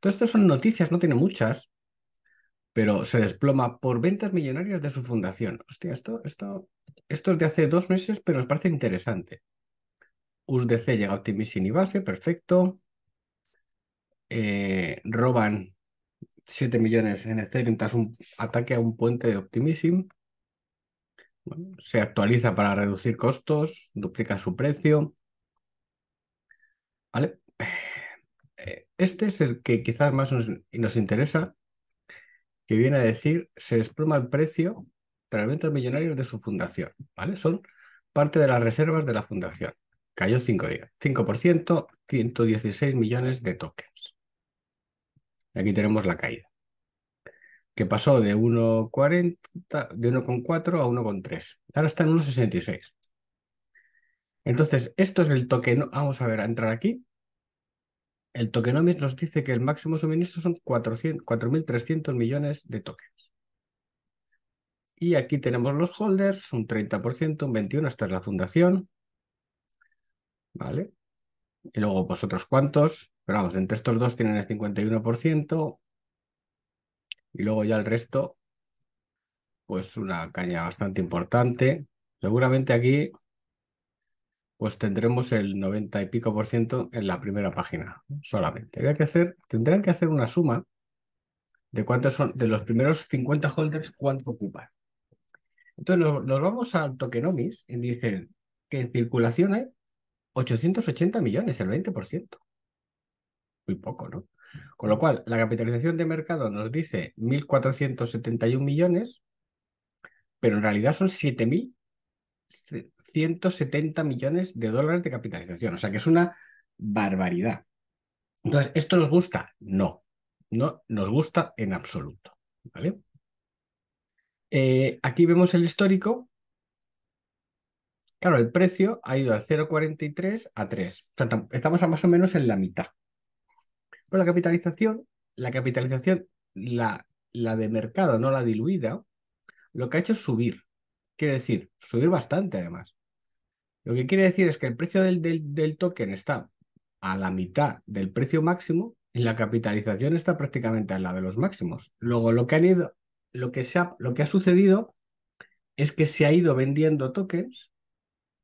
Todo esto son noticias, no tiene muchas, pero se desploma por ventas millonarias de su fundación. Hostia, esto, esto, esto es de hace dos meses, pero os parece interesante. USDC llega a Optimism y base, perfecto. Eh, roban 7 millones en Ethereum mientras un ataque a un puente de Optimism. se actualiza para reducir costos, duplica su precio. ¿Vale? Este es el que quizás más nos, interesa, que viene a decir, se desploma el precio para los ventas millonarias de su fundación, ¿vale? Son parte de las reservas de la fundación. Cayó 5 días, 5%, 116 millones de tokens. aquí tenemos la caída, que pasó de 1,40, de 1,4 a 1,3. Ahora está en 1,66. Entonces, esto es el token. Vamos a ver, a entrar aquí el tokenomics nos dice que el máximo suministro son 4.300 millones de tokens. Y aquí tenemos los holders, un 30%, un 21%, esta es la fundación. ¿Vale? Y luego vosotros cuantos, pero vamos, entre estos dos tienen el 51%. Y luego ya el resto, pues una caña bastante importante. Seguramente aquí pues tendremos el 90 y pico por ciento en la primera página solamente. que hacer, tendrán que hacer una suma de cuántos son, de los primeros 50 holders, cuánto ocupan. Entonces nos, vamos al tokenomics y dicen que en circulación hay 880 millones, el 20%. Muy poco, ¿no? Con lo cual, la capitalización de mercado nos dice 1.471 millones, pero en realidad son 7.000. 170 millones de dólares de capitalización. O sea que es una barbaridad. Entonces, ¿esto nos gusta? No, no nos gusta en absoluto. ¿vale? Eh, aquí vemos el histórico. Claro, el precio ha ido a 0,43 a 3. estamos a más o menos en la mitad. Pero pues la capitalización, la capitalización, la, la de mercado, no la diluida, lo que ha hecho es subir. Quiere decir, subir bastante además. Lo que quiere decir es que el precio del, token está a la mitad del precio máximo y la capitalización está prácticamente a la de los máximos. Luego, lo que ido, lo que, ha, sucedido es que se ha ido vendiendo tokens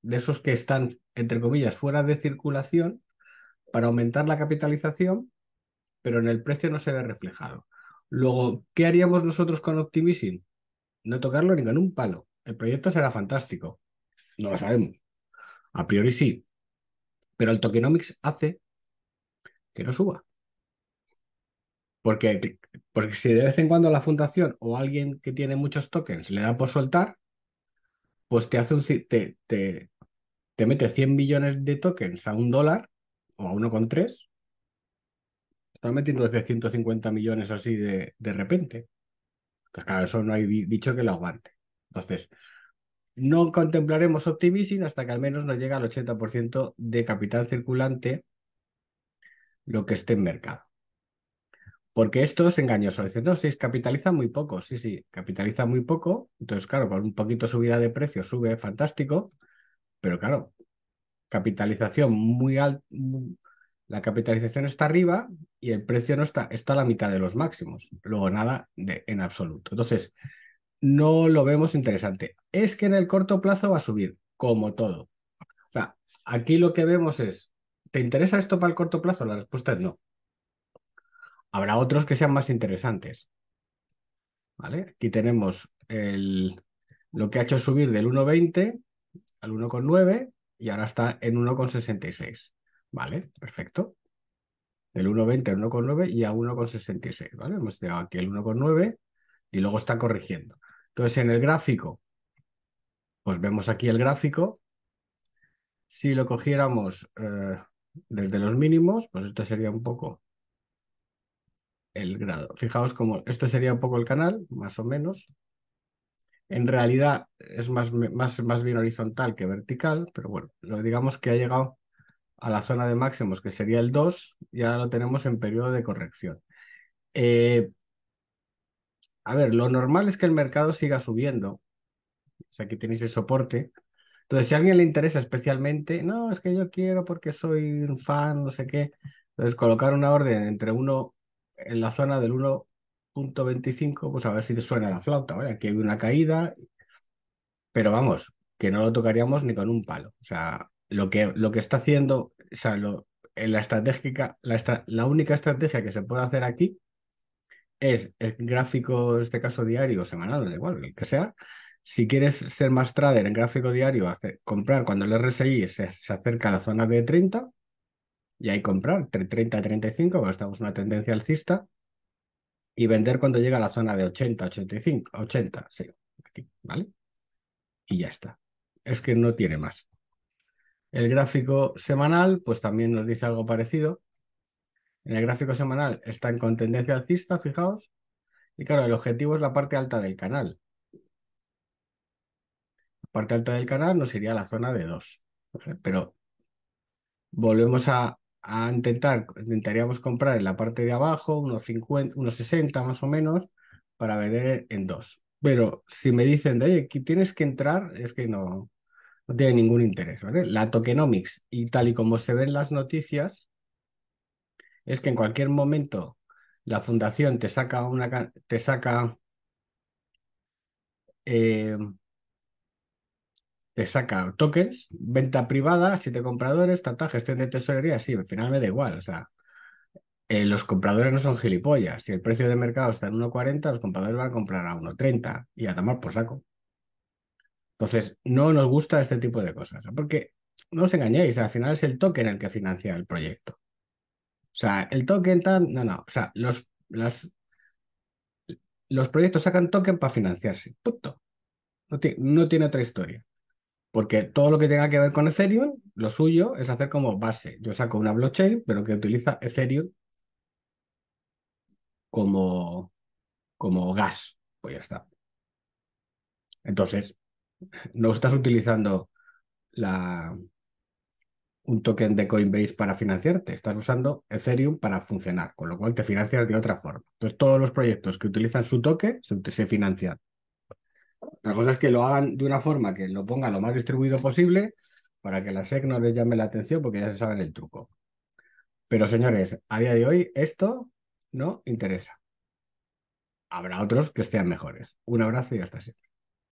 de esos que están, entre comillas, fuera de circulación para aumentar la capitalización, pero en el precio no se ve reflejado. Luego, ¿qué haríamos nosotros con Optimizing? No tocarlo ni con un palo. El proyecto será fantástico. No lo sabemos. A priori sí, pero el tokenomics hace que no suba. Porque, porque si de vez en cuando la fundación o alguien que tiene muchos tokens le da por soltar, pues te hace un te, te, mete 100 millones de tokens a un dólar o a 1,3. Está metiendo desde 150 millones así de, repente. Entonces, claro, eso no hay dicho que lo aguante. Entonces, no contemplaremos Optimising hasta que al menos nos llegue al 80% de capital circulante lo que esté en mercado. Porque esto es engañoso. Dicen, no, sí, capitaliza muy poco. Sí, sí, capitaliza muy poco. Entonces, claro, con un poquito subida de precio sube, fantástico. Pero claro, capitalización muy alta. La capitalización está arriba y el precio no está, está a la mitad de los máximos. Luego nada en absoluto. Entonces, no lo vemos interesante es que en el corto plazo va a subir, como todo. O sea, aquí lo que vemos es, ¿te interesa esto para el corto plazo? La respuesta es no. Habrá otros que sean más interesantes. ¿Vale? Aquí tenemos el, lo que ha hecho subir del 1,20 al 1,9 y ahora está en 1,66. ¿Vale? Perfecto. Del 1,20 al 1,9 y a 1,66. ¿Vale? Hemos llegado aquí el 1,9 y luego está corrigiendo. Entonces, en el gráfico pues vemos aquí el gráfico. Si lo cogiéramos eh, desde los mínimos, pues este sería un poco el grado. Fijaos como este sería un poco el canal, más o menos. En realidad es más, más, más bien horizontal que vertical, pero bueno, digamos que ha llegado a la zona de máximos, que sería el 2, ya lo tenemos en periodo de corrección. Eh, a ver, lo normal es que el mercado siga subiendo, sea, aquí tenéis el soporte. Entonces, si a alguien le interesa especialmente, no, es que yo quiero porque soy un fan, no sé qué. Entonces, colocar una orden entre uno, en la zona del 1.25, pues a ver si suena la flauta. ¿vale? Aquí hay una caída, pero vamos, que no lo tocaríamos ni con un palo. O sea, lo que, lo que está haciendo, o sea, en la, estratégica, la, única estrategia que se puede hacer aquí es, el gráfico, en este caso diario, semanal, igual, el que sea, si quieres ser más trader en gráfico diario, comprar cuando el RSI se, acerca a la zona de 30 y ahí comprar 30 y 35, porque estamos en una tendencia alcista, y vender cuando llega a la zona de 80, 85, 80, sí, aquí, ¿vale? Y ya está. Es que no tiene más. El gráfico semanal, pues también nos dice algo parecido. En el gráfico semanal están con tendencia alcista, fijaos. Y claro, el objetivo es la parte alta del canal parte alta del canal no sería la zona de 2. Pero volvemos a, intentar, intentaríamos comprar en la parte de abajo unos, 50, unos 60 más o menos para vender en 2. Pero si me dicen, de, oye, tienes que entrar, es que no, no tiene ningún interés. ¿vale? La tokenomics y tal y como se ven las noticias, es que en cualquier momento la fundación te saca una te saca eh, te saca tokens, venta privada, siete compradores, tanta gestión de tesorería, sí, al final me da igual, o sea, eh, los compradores no son gilipollas, si el precio de mercado está en 1,40, los compradores van a comprar a 1,30 y a tomar por saco. Entonces, no nos gusta este tipo de cosas, porque no os engañéis, al final es el token el que financia el proyecto. O sea, el token tan, no, no, o sea, los, las, los proyectos sacan token para financiarse, punto. no tiene otra historia. Porque todo lo que tenga que ver con Ethereum, lo suyo es hacer como base. Yo saco una blockchain, pero que utiliza Ethereum como, como gas. Pues ya está. Entonces, no estás utilizando la, un token de Coinbase para financiarte, estás usando Ethereum para funcionar, con lo cual te financias de otra forma. Entonces, todos los proyectos que utilizan su token se financian la cosa es que lo hagan de una forma que lo ponga lo más distribuido posible para que la SEC no les llame la atención porque ya se saben el truco. Pero señores, a día de hoy esto no interesa. Habrá otros que sean mejores. Un abrazo y hasta siempre.